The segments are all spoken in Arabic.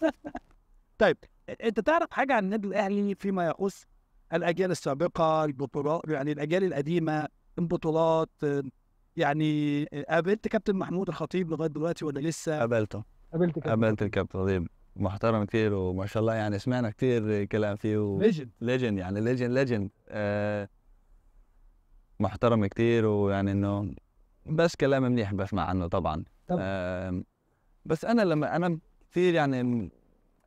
طيب انت تعرف حاجه عن النادي الاهلي فيما يخص الاجيال السابقه البطولات يعني الاجيال القديمه البطولات يعني قابلت كابتن محمود الخطيب لغايه دلوقتي ولا لسه؟ قابلته قابلت كابتن قابلت الكابتن خطيب محترم كتير وما شاء الله يعني سمعنا كتير كلام فيه و... ليجند ليجند يعني ليجند ليجند آه محترم كتير ويعني انه بس كلام منيح بسمع عنه طبعا, طبعا. آه بس انا لما انا كتير يعني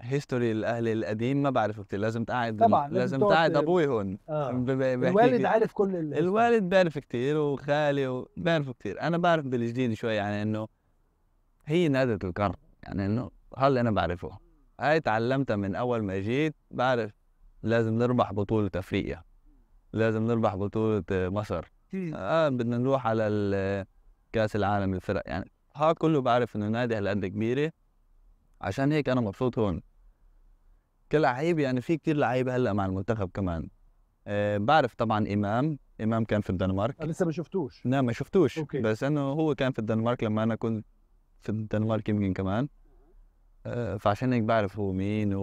هيستوري الاهلي القديم ما بعرف كتير لازم تقعد طبعا لازم, تقعد ابوي هون آه. الوالد عارف كل ال... الوالد بيعرف كتير وخالي و... بيعرفوا كتير انا بعرف بالجديد شوي يعني انه هي نادة القرن يعني انه هل انا بعرفه هاي تعلمتها من اول ما جيت بعرف لازم نربح بطولة افريقيا لازم نربح بطولة مصر اه بدنا نروح على كاس العالم للفرق يعني ها كله بعرف انه نادي هالقد كبيره عشان هيك انا مبسوط هون كلعيب يعني في كثير لعيبه هلا مع المنتخب كمان أه بعرف طبعا امام امام كان في الدنمارك لسه ما شفتوش لا ما شفتوش أوكي. بس انه هو كان في الدنمارك لما انا كنت في الدنمارك يمكن كمان أه فعشان هيك بعرف هو مين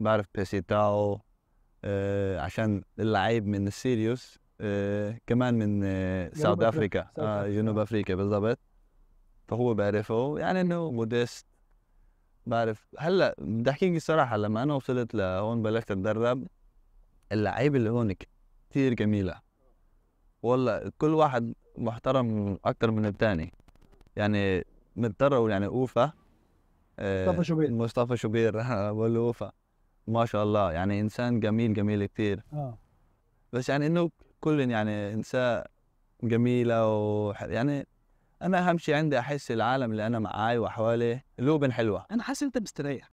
وبعرف بيسي أه عشان اللعيب من السيريوس أه كمان من آه، ساوث آه، افريكا جنوب افريكا بالضبط فهو بعرفه يعني انه موديست بعرف هلا بدي احكيك الصراحه لما انا وصلت لهون بلشت اتدرب اللعيبه اللي هون كثير جميله والله كل واحد محترم اكثر من الثاني يعني اقول يعني اوفا مصطفى شوبير آه، مصطفى شوبير آه، بقول له اوفا ما شاء الله يعني انسان جميل جميل كثير اه بس يعني انه كل يعني انسان جميله و يعني انا اهم شيء عندي احس العالم اللي انا معاي وحوالي لوبن حلوه انا حاسس انت مستريح